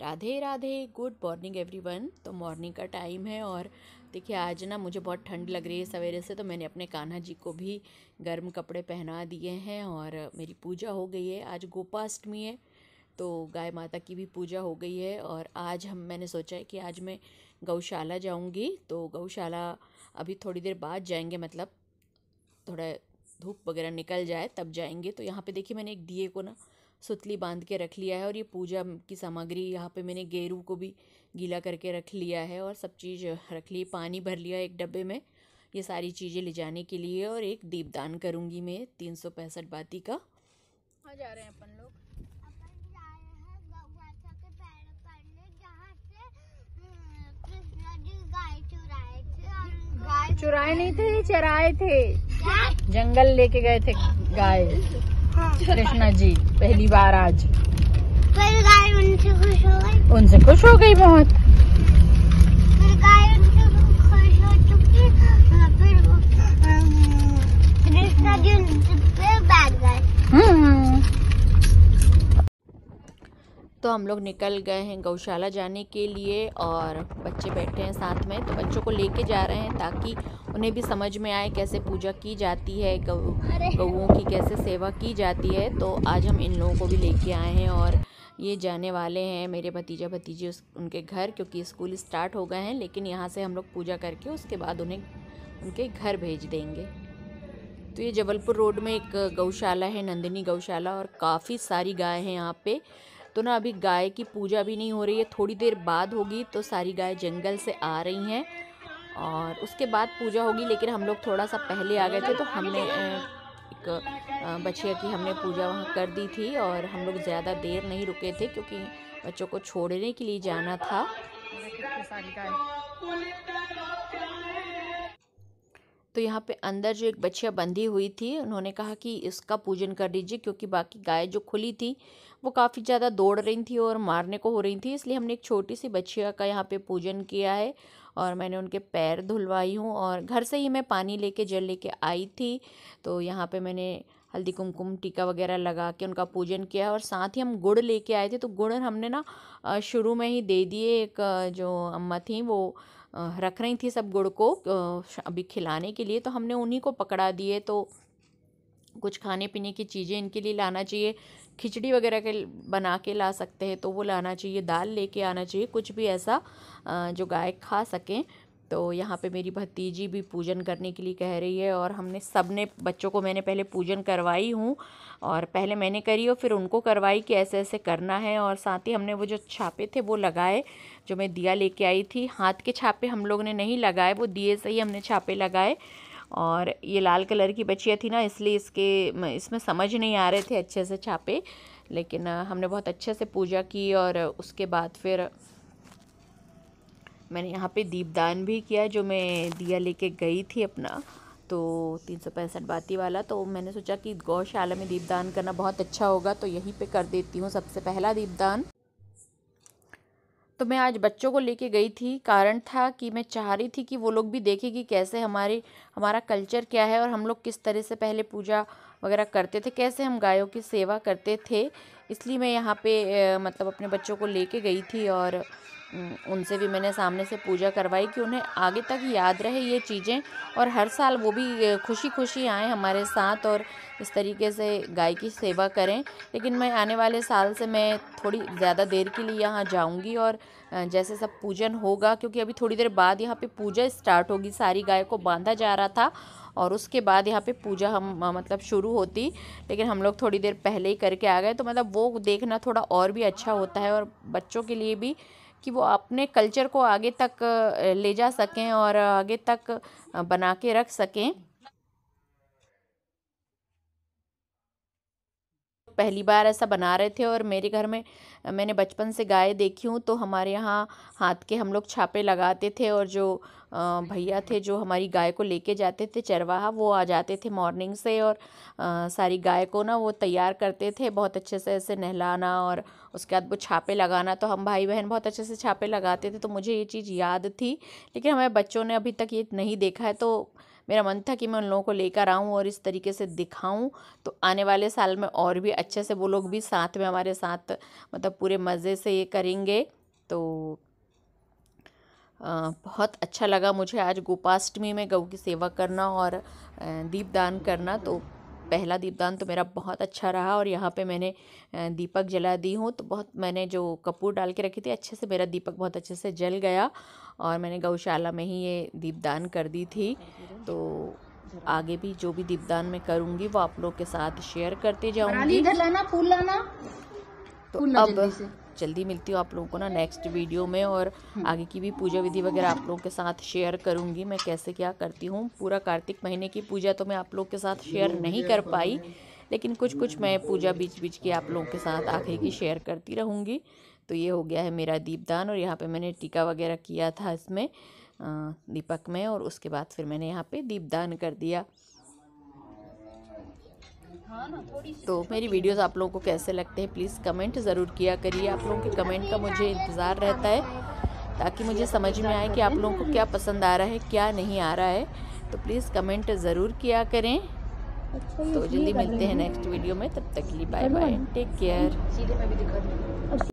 Radhe Radhe good morning everyone तो morning का time है और देखिए आज ना मुझे बहुत ठंड लग रही है सवेरे से तो मैंने अपने कान्हा जी को भी गर्म कपड़े पहना दिए हैं और मेरी पूजा हो गई है आज गोपाष्टमी है तो गाय माता की भी पूजा हो गई है और आज हम मैंने सोचा है कि आज मैं गौशाला जाऊंगी तो गौशाला अभी थोड़ी देर बाद जाएंगे मतलब थोड़ा धूप वगैरह निकल जाए तब जाएंगे तो यहाँ पे देखिए मैंने एक दिए को ना सुतली बांध के रख लिया है और ये पूजा की सामग्री यहाँ पे मैंने गेरू को भी गीला करके रख लिया है और सब चीज़ रख ली पानी भर लिया एक डब्बे में ये सारी चीज़ें ले जाने के लिए और एक दीपदान करूँगी मैं तीन सौ पैंसठ बाती का हाँ जा रहे हैं अपन लोग चुराए नहीं थे चराए थे जंगल लेके गए थे गाय कृष्णा जी पहली बार आज उनसे खुश हो गई उनसे खुश हो गई बहुत तो हम लोग निकल गए हैं गौशाला जाने के लिए और बच्चे बैठे हैं साथ में तो बच्चों को लेके जा रहे हैं ताकि उन्हें भी समझ में आए कैसे पूजा की जाती है गौ गौओं की कैसे सेवा की जाती है तो आज हम इन लोगों को भी लेके आए हैं और ये जाने वाले हैं मेरे भतीजा भतीजे उनके घर क्योंकि स्कूल स्टार्ट हो गए हैं लेकिन यहाँ से हम लोग पूजा करके उसके बाद उन्हें उनके घर भेज देंगे तो ये जबलपुर रोड में एक गौशाला है नंदिनी गौशाला और काफ़ी सारी गाय हैं यहाँ पे तो ना अभी गाय की पूजा भी नहीं हो रही है थोड़ी देर बाद होगी तो सारी गाय जंगल से आ रही हैं और उसके बाद पूजा होगी लेकिन हम लोग थोड़ा सा पहले आ गए थे तो हमने एक बछिया की हमने पूजा वहाँ कर दी थी और हम लोग ज़्यादा देर नहीं रुके थे क्योंकि बच्चों को छोड़ने के लिए जाना था तो यहाँ पे अंदर जो एक बच्चिया बंधी हुई थी उन्होंने कहा कि इसका पूजन कर दीजिए क्योंकि बाकी गाय जो खुली थी वो काफ़ी ज़्यादा दौड़ रही थी और मारने को हो रही थी इसलिए हमने एक छोटी सी बच्चिया का यहाँ पे पूजन किया है और मैंने उनके पैर धुलवाई हूँ और घर से ही मैं पानी लेके जल लेके आई थी तो यहाँ पे मैंने हल्दी कुमकुम टीका वगैरह लगा के उनका पूजन किया और साथ ही हम गुड़ लेके आए थे तो गुड़ हमने ना शुरू में ही दे दिए एक जो अम्मा थी वो रख रही थी सब गुड़ को अभी खिलाने के लिए तो हमने उन्हीं को पकड़ा दिए तो कुछ खाने पीने की चीज़ें इनके लिए लाना चाहिए खिचड़ी वगैरह के बना के ला सकते हैं तो वो लाना चाहिए दाल लेके आना चाहिए कुछ भी ऐसा जो गाय खा सकें तो यहाँ पे मेरी भतीजी भी पूजन करने के लिए कह रही है और हमने सबने बच्चों को मैंने पहले पूजन करवाई हूँ और पहले मैंने करी और फिर उनको करवाई कि ऐसे ऐसे करना है और साथ ही हमने वो जो छापे थे वो लगाए जो मैं दिया लेके आई थी हाथ के छापे हम लोग ने नहीं लगाए वो दिए से ही हमने छापे लगाए और ये लाल कलर की बचिया थी ना इसलिए इसके इसमें समझ नहीं आ रहे थे अच्छे से छापे लेकिन हमने बहुत अच्छे से पूजा की और उसके बाद फिर मैंने यहाँ पे दीपदान भी किया जो मैं दिया लेके गई थी अपना तो तीन सौ पैंसठ बाती वाला तो मैंने सोचा कि गौशाला में दीपदान करना बहुत अच्छा होगा तो यहीं पे कर देती हूँ सबसे पहला दीपदान तो मैं आज बच्चों को लेके गई थी कारण था कि मैं चाह रही थी कि वो लोग भी देखें कि कैसे हमारे हमारा कल्चर क्या है और हम लोग किस तरह से पहले पूजा वगैरह करते थे कैसे हम गायों की सेवा करते थे इसलिए मैं यहाँ पे मतलब अपने बच्चों को लेके गई थी और उनसे भी मैंने सामने से पूजा करवाई कि उन्हें आगे तक याद रहे ये चीज़ें और हर साल वो भी खुशी खुशी आए हमारे साथ और इस तरीके से गाय की सेवा करें लेकिन मैं आने वाले साल से मैं थोड़ी ज़्यादा देर के लिए यहाँ जाऊँगी और जैसे सब पूजन होगा क्योंकि अभी थोड़ी देर बाद यहाँ पे पूजा स्टार्ट होगी सारी गाय को बांधा जा रहा था और उसके बाद यहाँ पे पूजा हम मतलब शुरू होती लेकिन हम लोग थोड़ी देर पहले ही करके आ गए तो मतलब वो देखना थोड़ा और भी अच्छा होता है और बच्चों के लिए भी कि वो अपने कल्चर को आगे तक ले जा सकें और आगे तक बना के रख सकें पहली बार ऐसा बना रहे थे और मेरे घर में मैंने बचपन से गाय देखी हूँ तो हमारे यहाँ हाथ के हम लोग छापे लगाते थे और जो भैया थे जो हमारी गाय को लेके जाते थे चरवाहा वो आ जाते थे मॉर्निंग से और सारी गाय को ना वो तैयार करते थे बहुत अच्छे से ऐसे नहलाना और उसके बाद वो छापे लगाना तो हम भाई बहन बहुत अच्छे से छापे लगाते थे तो मुझे ये चीज़ याद थी लेकिन हमारे बच्चों ने अभी तक ये नहीं देखा है तो मेरा मन था कि मैं उन लोगों को लेकर आऊँ और इस तरीके से दिखाऊँ तो आने वाले साल में और भी अच्छे से वो लोग भी साथ में हमारे साथ मतलब पूरे मज़े से ये करेंगे तो आ, बहुत अच्छा लगा मुझे आज गोपाष्टमी में गऊ की सेवा करना और दीपदान करना तो पहला दीपदान तो मेरा बहुत अच्छा रहा और यहाँ पे मैंने दीपक जला दी हूँ तो बहुत मैंने जो कपूर डाल के रखी थी अच्छे से मेरा दीपक बहुत अच्छे से जल गया और मैंने गौशाला में ही ये दीपदान कर दी थी तो आगे भी जो भी दीपदान मैं करूँगी वो आप लोग के साथ शेयर करती जाऊँगी तो अब जल्दी मिलती हूँ आप लोगों को ना नेक्स्ट वीडियो में और हम्म। आगे की भी पूजा विधि वगैरह आप लोगों के साथ शेयर करूँगी मैं कैसे क्या करती हूँ पूरा कार्तिक महीने की पूजा तो मैं आप लोगों के साथ शेयर नहीं कर पाई लेकिन कुछ कुछ मैं पूजा बीच बीच की आप लोगों के साथ आगे की शेयर करती रहूँगी तो ये हो गया है मेरा दीपदान और यहाँ पे मैंने टीका वगैरह किया था इसमें दीपक में और उसके बाद फिर मैंने यहाँ पे दीपदान कर दिया तो मेरी वीडियोस आप लोगों को कैसे लगते हैं प्लीज़ कमेंट ज़रूर किया करिए आप लोगों के कमेंट का मुझे इंतज़ार रहता है ताकि मुझे समझ में आए कि आप लोगों को क्या पसंद आ रहा है क्या नहीं आ रहा है तो प्लीज़ कमेंट ज़रूर किया करें तो जल्दी मिलते हैं नेक्स्ट वीडियो में तब तक के लिए बाय बाय टेक केयर सीधे में भी दिखा